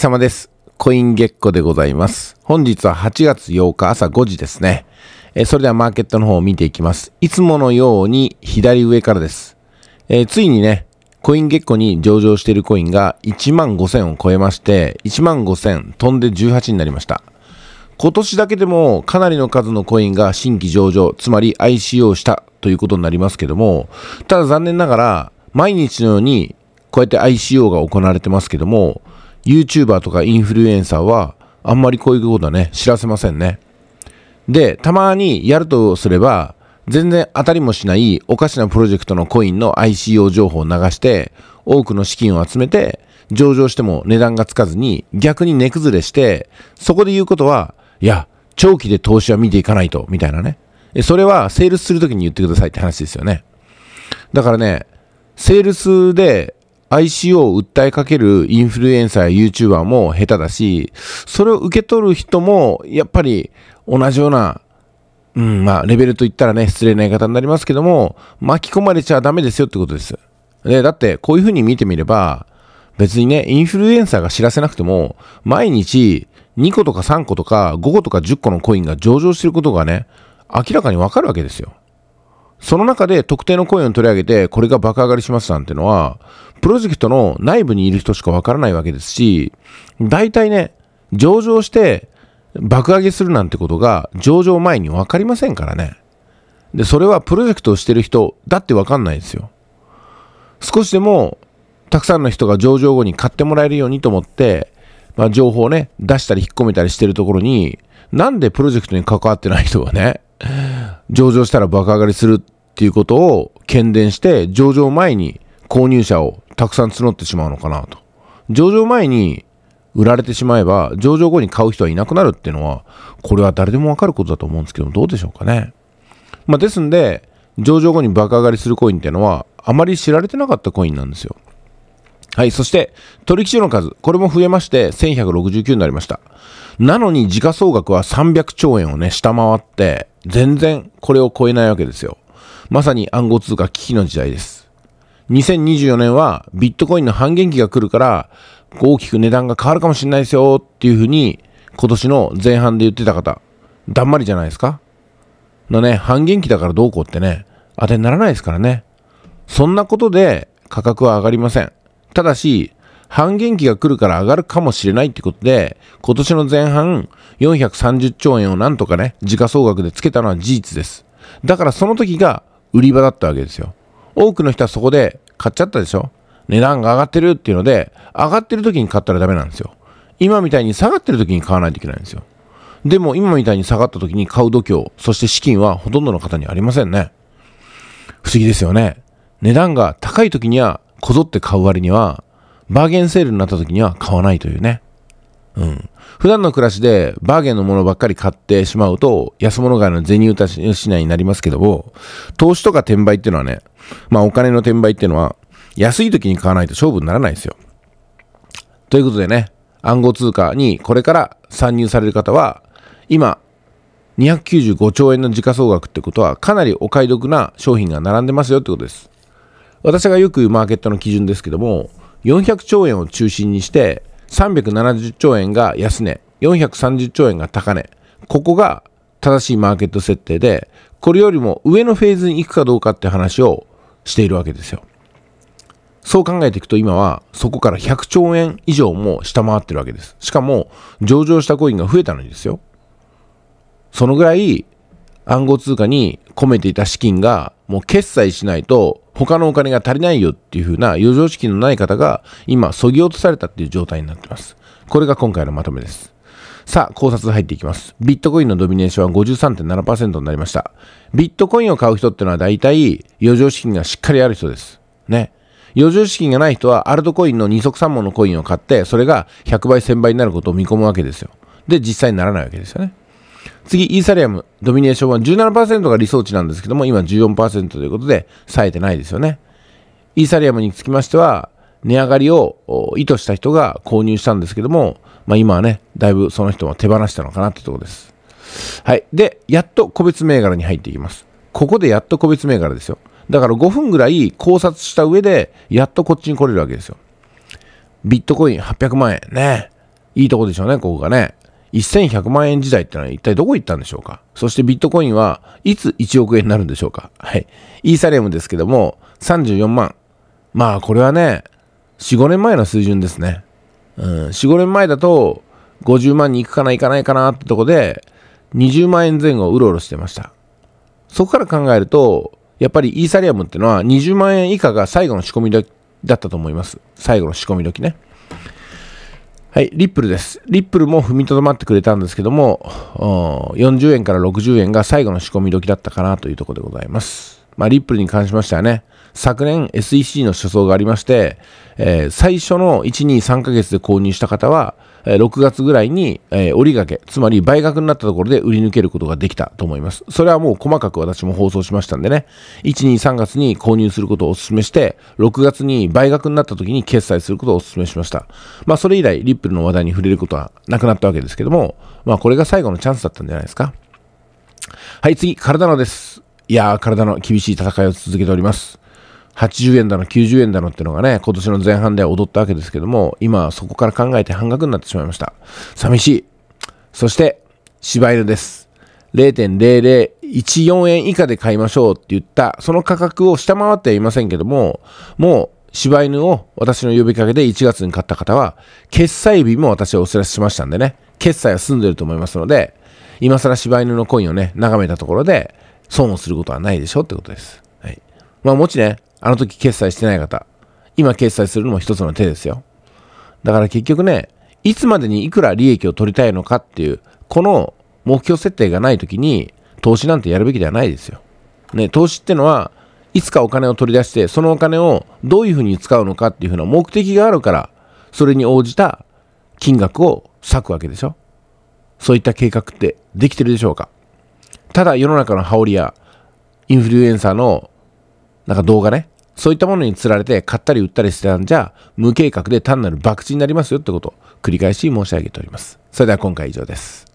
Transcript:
様です。コイン月光でございます。本日は8月8日朝5時ですね。えそれではマーケットの方を見ていきます。いつものように左上からです。えー、ついにね、コイン月光に上場しているコインが1万5000を超えまして、1万5000飛んで18になりました。今年だけでもかなりの数のコインが新規上場、つまり ICO したということになりますけども、ただ残念ながら毎日のようにこうやって ICO が行われてますけども、YouTuber とかインフルエンサーは、あんまりこういうことはね、知らせませんね。で、たまにやるとすれば、全然当たりもしないおかしなプロジェクトのコインの ICO 情報を流して、多くの資金を集めて、上場しても値段がつかずに、逆に値崩れして、そこで言うことは、いや、長期で投資は見ていかないと、みたいなね。それはセールスするときに言ってくださいって話ですよね。だからね、セールスで ICO を訴えかけるインフルエンサーや YouTuber も下手だし、それを受け取る人も、やっぱり同じような、うん、まあ、レベルと言ったらね、失礼な言い方になりますけども、巻き込まれちゃダメですよってことです。で、だって、こういうふうに見てみれば、別にね、インフルエンサーが知らせなくても、毎日2個とか3個とか5個とか10個のコインが上場してることがね、明らかにわかるわけですよ。その中で特定の声を取り上げて、これが爆上がりしますなんてのは、プロジェクトの内部にいる人しかわからないわけですし、大体ね、上場して爆上げするなんてことが上場前にわかりませんからね。で、それはプロジェクトをしてる人だってわかんないですよ。少しでもたくさんの人が上場後に買ってもらえるようにと思って、まあ、情報をね、出したり引っ込めたりしてるところに、なんでプロジェクトに関わってない人がね、上場したら爆上がりするっていうことを喧伝して上場前に購入者をたくさん募ってしまうのかなと上場前に売られてしまえば上場後に買う人はいなくなるっていうのはこれは誰でもわかることだと思うんですけどどうでしょうかね、まあ、ですんで上場後に爆上がりするコインっていうのはあまり知られてなかったコインなんですよはい。そして、取引所の数。これも増えまして、1169になりました。なのに、時価総額は300兆円をね、下回って、全然これを超えないわけですよ。まさに暗号通貨危機の時代です。2024年はビットコインの半減期が来るから、大きく値段が変わるかもしれないですよっていうふうに、今年の前半で言ってた方、だんまりじゃないですかのね、半減期だからどうこうってね、当てにならないですからね。そんなことで価格は上がりません。ただし、半減期が来るから上がるかもしれないってことで、今年の前半、430兆円をなんとかね、時価総額でつけたのは事実です。だからその時が売り場だったわけですよ。多くの人はそこで買っちゃったでしょ値段が上がってるっていうので、上がってる時に買ったらダメなんですよ。今みたいに下がってる時に買わないといけないんですよ。でも今みたいに下がった時に買う度胸、そして資金はほとんどの方にありませんね。不思議ですよね。値段が高い時にはこぞって買う割にはバーゲンセールになった時には買わないというね。うん。普段の暮らしでバーゲンのものばっかり買ってしまうと、安物買いの銭入しないになりますけども、投資とか転売っていうのはね、まあお金の転売っていうのは、安い時に買わないと勝負にならないですよ。ということでね、暗号通貨にこれから参入される方は、今、295兆円の時価総額ってことは、かなりお買い得な商品が並んでますよってことです。私がよく言うマーケットの基準ですけども、400兆円を中心にして、370兆円が安値、430兆円が高値。ここが正しいマーケット設定で、これよりも上のフェーズに行くかどうかって話をしているわけですよ。そう考えていくと今はそこから100兆円以上も下回ってるわけです。しかも上場したコインが増えたのにですよ。そのぐらい暗号通貨に込めていた資金がもう決済しないと他のお金が足りないよっていう風な余剰資金のない方が今、そぎ落とされたっていう状態になってます。これが今回のまとめです。さあ、考察入っていきます。ビットコインのドミネーションは53.7%になりました。ビットコインを買う人ってのは大体余剰資金がしっかりある人です。ね。余剰資金がない人はアルトコインの二足三本のコインを買って、それが100倍、1000倍になることを見込むわけですよ。で、実際にならないわけですよね。次、イーサリアム、ドミネーションは17%が理想値なんですけども、今14%ということで、冴えてないですよね。イーサリアムにつきましては、値上がりを意図した人が購入したんですけども、まあ、今はね、だいぶその人は手放したのかなってところです。はい。で、やっと個別銘柄に入っていきます。ここでやっと個別銘柄ですよ。だから5分ぐらい考察した上で、やっとこっちに来れるわけですよ。ビットコイン800万円。ね。いいとこでしょうね、ここがね。1100万円時代ってのは一体どこ行ったんでしょうかそしてビットコインはいつ1億円になるんでしょうかはい。イーサリアムですけども、34万。まあこれはね、4、5年前の水準ですね。うん、4、5年前だと50万に行くかな行かないかなってとこで、20万円前後うろうろしてました。そこから考えると、やっぱりイーサリアムってのは20万円以下が最後の仕込み時だったと思います。最後の仕込み時ね。はい、リップルです。リップルも踏みとどまってくれたんですけども、40円から60円が最後の仕込み時だったかなというところでございます。まあ、リップルに関しましてはね、昨年 SEC の初走がありまして、えー、最初の1、2、3ヶ月で購入した方は、え6月ぐらいに、えー、折り掛け、つまり倍額になったところで売り抜けることができたと思います。それはもう細かく私も放送しましたんでね、1、2、3月に購入することをお勧めして、6月に倍額になった時に決済することをお勧めしました。まあそれ以来、リップルの話題に触れることはなくなったわけですけども、まあこれが最後のチャンスだったんじゃないですか。はい、次、体のです。いやー、体の厳しい戦いを続けております。80円だの90円だのってのがね、今年の前半で踊ったわけですけども、今そこから考えて半額になってしまいました。寂しい。そして、柴犬です。0.0014円以下で買いましょうって言った、その価格を下回ってはいませんけども、もう柴犬を私の呼びかけで1月に買った方は、決済日も私はお知らせしましたんでね、決済は済んでると思いますので、今更柴犬のコインをね、眺めたところで、損をすることはないでしょうってことです。はい。まあ、もしね、あの時決済してない方、今決済するのも一つの手ですよ。だから結局ね、いつまでにいくら利益を取りたいのかっていう、この目標設定がない時に、投資なんてやるべきではないですよ。ね、投資ってのは、いつかお金を取り出して、そのお金をどういうふうに使うのかっていうふうな目的があるから、それに応じた金額を割くわけでしょ。そういった計画ってできてるでしょうかただ世の中の羽織やインフルエンサーのなんか動画ね、そういったものにつられて買ったり売ったりしてたんじゃ、無計画で単なる博打になりますよってことを繰り返し申し上げております。それでは今回以上です。